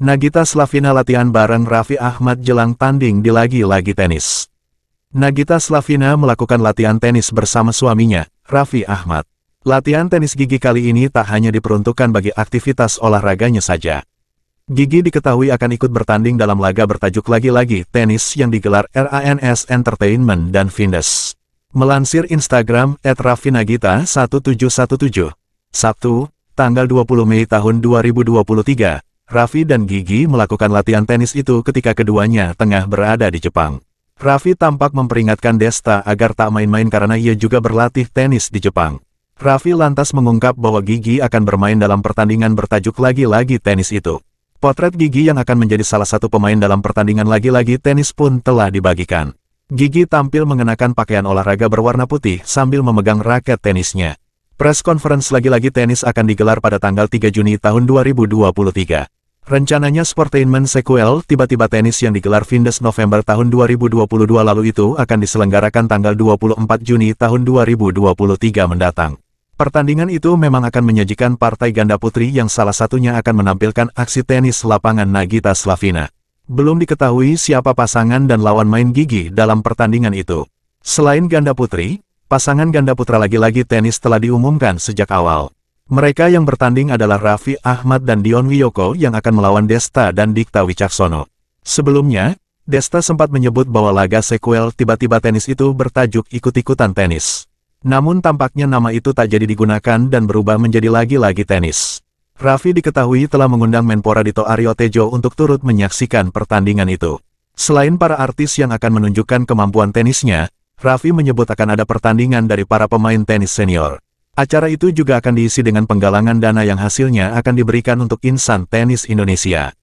Nagita Slavina latihan bareng Raffi Ahmad jelang tanding di lagi-lagi tenis. Nagita Slavina melakukan latihan tenis bersama suaminya, Raffi Ahmad. Latihan tenis gigi kali ini tak hanya diperuntukkan bagi aktivitas olahraganya saja. Gigi diketahui akan ikut bertanding dalam laga bertajuk lagi-lagi tenis yang digelar RANS Entertainment dan Findes. Melansir Instagram @raffinagita1717, Sabtu, tanggal 20 Mei tahun 2023, Raffi dan Gigi melakukan latihan tenis itu ketika keduanya tengah berada di Jepang. Raffi tampak memperingatkan Desta agar tak main-main karena ia juga berlatih tenis di Jepang. Raffi lantas mengungkap bahwa Gigi akan bermain dalam pertandingan bertajuk lagi-lagi tenis itu. Potret Gigi yang akan menjadi salah satu pemain dalam pertandingan lagi-lagi tenis pun telah dibagikan. Gigi tampil mengenakan pakaian olahraga berwarna putih sambil memegang raket tenisnya. Press conference lagi-lagi tenis akan digelar pada tanggal 3 Juni tahun 2023. Rencananya Sportainment Sequel tiba-tiba tenis yang digelar Vindes November tahun 2022 lalu itu akan diselenggarakan tanggal 24 Juni tahun 2023 mendatang. Pertandingan itu memang akan menyajikan partai ganda putri yang salah satunya akan menampilkan aksi tenis lapangan Nagita Slavina. Belum diketahui siapa pasangan dan lawan main gigi dalam pertandingan itu. Selain ganda putri, pasangan ganda putra lagi-lagi tenis telah diumumkan sejak awal. Mereka yang bertanding adalah Raffi Ahmad dan Dion Wiyoko yang akan melawan Desta dan Dikta Wicaksono. Sebelumnya, Desta sempat menyebut bahwa laga sequel tiba-tiba tenis itu bertajuk ikut-ikutan tenis. Namun tampaknya nama itu tak jadi digunakan dan berubah menjadi lagi-lagi tenis. Raffi diketahui telah mengundang Menpora Dito Aryo Tejo untuk turut menyaksikan pertandingan itu. Selain para artis yang akan menunjukkan kemampuan tenisnya, Raffi menyebut akan ada pertandingan dari para pemain tenis senior. Acara itu juga akan diisi dengan penggalangan dana yang hasilnya akan diberikan untuk insan tenis Indonesia.